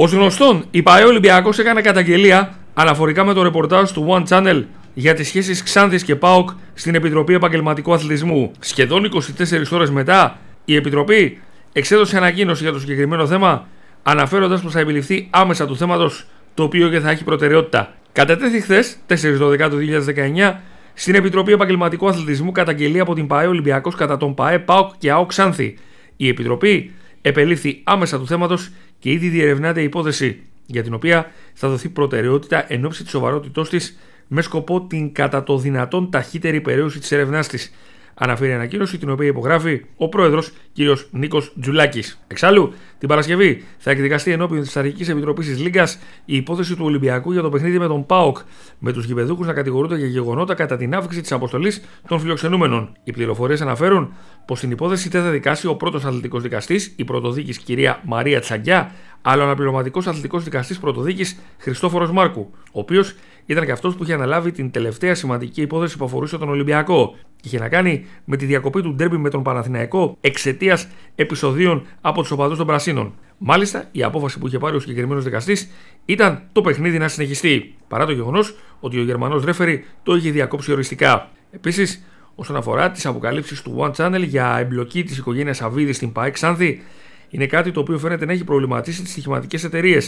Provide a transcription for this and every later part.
Ως γνωστόν, η ΠαΕ Ολυμπιακός έκανε καταγγελία αναφορικά με το ρεπορτάζ του One Channel για τις σχέσεις Ξάνθης και ΠΑΟΚ στην Επιτροπή Επαγγελματικού Αθλητισμού. Σχεδόν 24 ώρες μετά, η Επιτροπή εξέδωσε ανακοίνωση για το συγκεκριμένο θέμα, αναφέροντας πως θα επιληφθεί άμεσα του θέματος το οποίο και θα έχει προτεραιότητα. Κατατέθη χθες, 4 του 2019, στην Επιτροπή Επαγγελματικού Αθλητισμού καταγγελία από την ΠαΕ Ολυμπιακός κατά τον ΠαΕ ΠΑΟΚ και ΑΟΚ Ξάνθη. Η Επιτροπή επελήφθη άμεσα του θέματος και ήδη διερευνάται η υπόθεση για την οποία θα δοθεί προτεραιότητα εν ώψη της σοβαρότητός της με σκοπό την κατά το δυνατόν ταχύτερη περίωση της έρευνάς της αναφέρει ανακοίνωση, την οποία υπογράφει ο πρόεδρος κ. Νίκος Τζουλάκης. Εξάλλου, την Παρασκευή θα εκδικαστεί ενώπιον της Αρχικής Επιτροπής της Λίγκας η υπόθεση του Ολυμπιακού για το παιχνίδι με τον ΠΑΟΚ, με τους γηπεδούχους να κατηγορούνται για γεγονότα κατά την αύξηση της αποστολής των φιλοξενούμενων. Οι πληροφορίες αναφέρουν πως στην υπόθεση δεν θα δικάσει ο πρώτος αθλητικός δικαστής, η πρωτοδίκης κυρία Μαρία Τσαγκιά, αλλά ο αναπληρωματικός αθλητικός δικαστής πρωτοδίκης Χριστόφορος Μάρκου, ο οποίος ήταν και αυτός που είχε αναλάβει την τελευταία σημαντική υπόθεση που αφορούσε τον Ολυμπιακό είχε να κάνει με τη διακοπή του ντέρμπι με τον Παναθηναϊκό εξαιτίας επεισοδίων από τους οπαδούς των Πρασίνων. Μάλιστα, η απόφαση που είχε πάρει ο συγκεκριμένος δικαστής ήταν το παιχνίδι να συνεχιστεί, παρά το γεγονός ότι ο Γερμανός ρέφερη το είχε διακόψει οριστικά. Επίσης, όσον αφορά τις αποκαλύψεις του One Channel για εμπλοκή της οικογένειας Αβίδης στην ΠαΕΚ είναι κάτι το οποίο φαίνεται να έχει προβληματίσει τις στοιχηματικές εταιρείες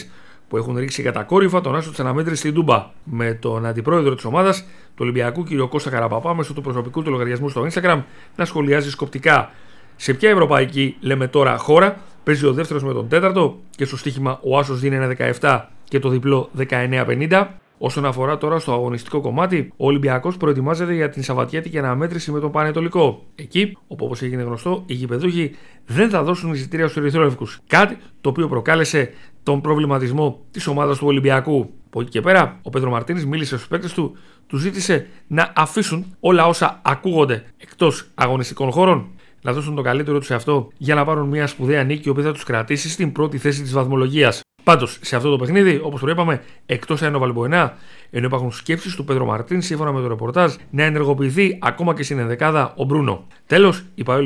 που έχουν ρίξει κατακόρυφα τον άσο τη αναμέτρηση στην Τούμπα. Με τον αντιπρόεδρο της ομάδας του Ολυμπιακού, κ. Κώστα Καραπαπά, μέσω του προσωπικού του λογαριασμού στο Instagram, να σχολιάζει σκοπτικά. Σε ποια ευρωπαϊκή, λέμε τώρα, χώρα παίζει ο δεύτερος με τον τέταρτο και στο στοίχημα ο άσος δίνει ένα 17 και το διπλό 19,50. Όσον αφορά τώρα στο αγωνιστικό κομμάτι, ο Ολυμπιακός προετοιμάζεται για την Σαββατιάτικη αναμέτρηση με τον Πανετολικό. Εκεί, όπως έγινε γνωστό, οι γηπεδούχοι δεν θα δώσουν εισιτήρια στους Ερυθρόλευκους. Κάτι το οποίο προκάλεσε τον προβληματισμό της ομάδας του Ολυμπιακού. Από εκεί και πέρα, ο Πέτρο Μαρτίνης μίλησε στους παίκτες του, τους ζήτησε να αφήσουν όλα όσα ακούγονται εκτός αγωνιστικών χώρων να δώσουν το καλύτερο τους σε αυτό για να πάρουν μια σπουδαία νίκη η οποία θα τους κρατήσει στην πρώτη θέση της βαθμολογίας. Πάντως, σε αυτό το παιχνίδι, όπως προείπαμε, εκτός αν Βαλμποενά, ενώ υπάρχουν σκέψεις του Πέτρο Μαρτίν, σύμφωνα με το ρεπορτάζ, να ενεργοποιηθεί ακόμα και στην ενδεκάδα ο Μπρούνο. Τέλος, η ΠαΕ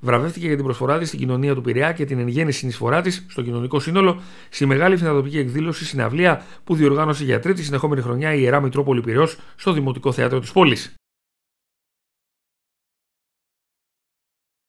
βραβεύτηκε για την προσφορά της στην κοινωνία του Πειραιά και την ενγέννη συνεισφορά της στο κοινωνικό σύνολο στη μεγάλη φιλανθρωπική εκδήλωση συναυλία που διοργάνωσε για τρίτη συνεχόμενη χρονιά η Ιερά Μητρόπολη Πειραιό στο Δημοτικό Θέατρο της πόλης.